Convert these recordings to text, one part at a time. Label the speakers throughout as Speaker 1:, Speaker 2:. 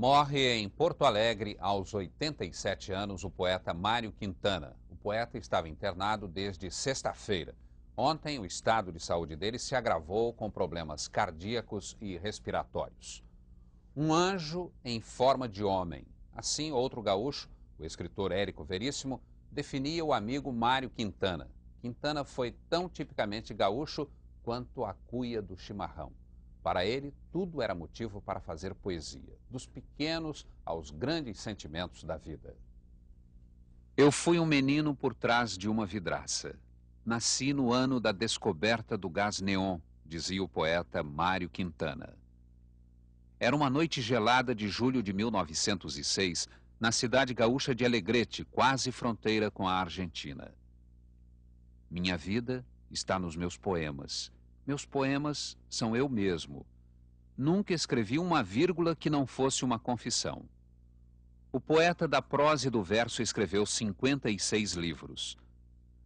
Speaker 1: Morre em Porto Alegre, aos 87 anos, o poeta Mário Quintana. O poeta estava internado desde sexta-feira. Ontem, o estado de saúde dele se agravou com problemas cardíacos e respiratórios. Um anjo em forma de homem. Assim, outro gaúcho, o escritor Érico Veríssimo, definia o amigo Mário Quintana. Quintana foi tão tipicamente gaúcho quanto a cuia do chimarrão. Para ele, tudo era motivo para fazer poesia, dos pequenos aos grandes sentimentos da vida. Eu fui um menino por trás de uma vidraça. Nasci no ano da descoberta do gás neon, dizia o poeta Mário Quintana. Era uma noite gelada de julho de 1906, na cidade gaúcha de Alegrete, quase fronteira com a Argentina. Minha vida está nos meus poemas meus poemas são eu mesmo. Nunca escrevi uma vírgula que não fosse uma confissão. O poeta da prosa e do verso escreveu 56 livros.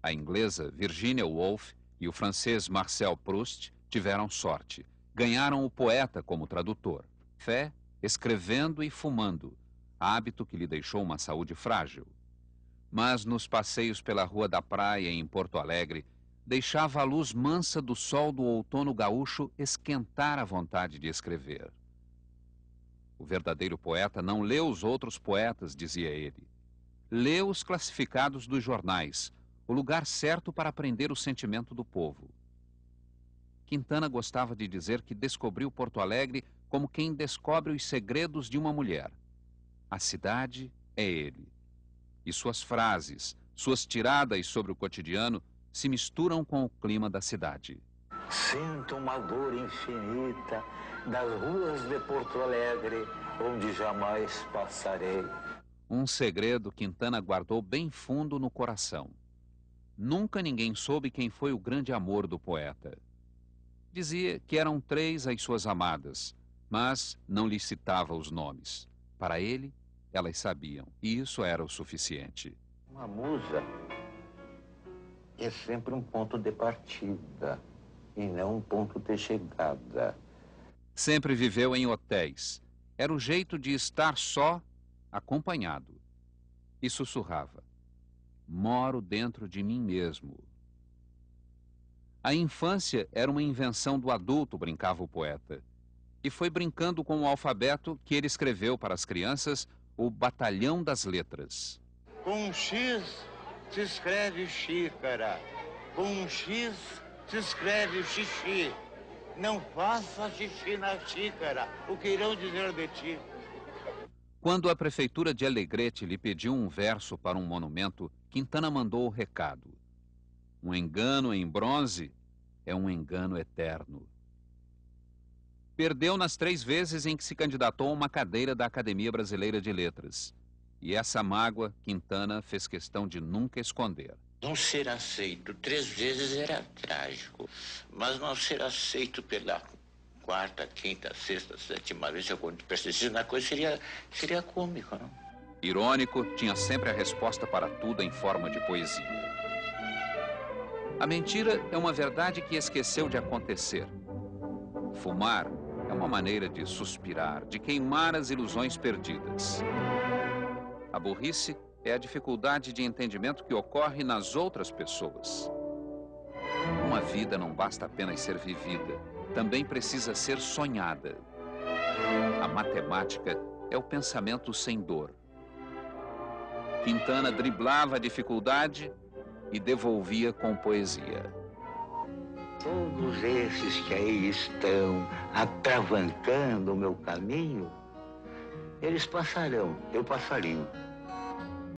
Speaker 1: A inglesa Virginia Woolf e o francês Marcel Proust tiveram sorte. Ganharam o poeta como tradutor. Fé, escrevendo e fumando, hábito que lhe deixou uma saúde frágil. Mas nos passeios pela Rua da Praia em Porto Alegre, deixava a luz mansa do sol do outono gaúcho esquentar a vontade de escrever. O verdadeiro poeta não lê os outros poetas, dizia ele. Lê os classificados dos jornais, o lugar certo para aprender o sentimento do povo. Quintana gostava de dizer que descobriu Porto Alegre como quem descobre os segredos de uma mulher. A cidade é ele. E suas frases, suas tiradas sobre o cotidiano se misturam com o clima da cidade. Sinto uma dor infinita das ruas de Porto Alegre, onde jamais passarei. Um segredo Quintana guardou bem fundo no coração. Nunca ninguém soube quem foi o grande amor do poeta. Dizia que eram três as suas amadas, mas não lhe citava os nomes. Para ele, elas sabiam, e isso era o suficiente. Uma musa é sempre um ponto de partida e não um ponto de chegada. Sempre viveu em hotéis. Era o jeito de estar só, acompanhado. E sussurrava: Moro dentro de mim mesmo. A infância era uma invenção do adulto, brincava o poeta. E foi brincando com o alfabeto que ele escreveu para as crianças o Batalhão das Letras. Com um X se escreve xícara, com um X se escreve xixi. Não faça xixi na xícara, o que irão dizer de ti? Quando a prefeitura de Alegrete lhe pediu um verso para um monumento, Quintana mandou o recado. Um engano em bronze é um engano eterno. Perdeu nas três vezes em que se candidatou a uma cadeira da Academia Brasileira de Letras. E essa mágoa, Quintana fez questão de nunca esconder. Não ser aceito três vezes era trágico, mas não ser aceito pela quarta, quinta, sexta, sétima vez, se eu persistisse na coisa, seria, seria cômico. Não? Irônico, tinha sempre a resposta para tudo em forma de poesia. A mentira é uma verdade que esqueceu de acontecer. Fumar é uma maneira de suspirar, de queimar as ilusões perdidas. A burrice é a dificuldade de entendimento que ocorre nas outras pessoas. Uma vida não basta apenas ser vivida, também precisa ser sonhada. A matemática é o pensamento sem dor. Quintana driblava a dificuldade e devolvia com poesia. Todos esses que aí estão atravancando o meu caminho, eles passarão, eu passarinho.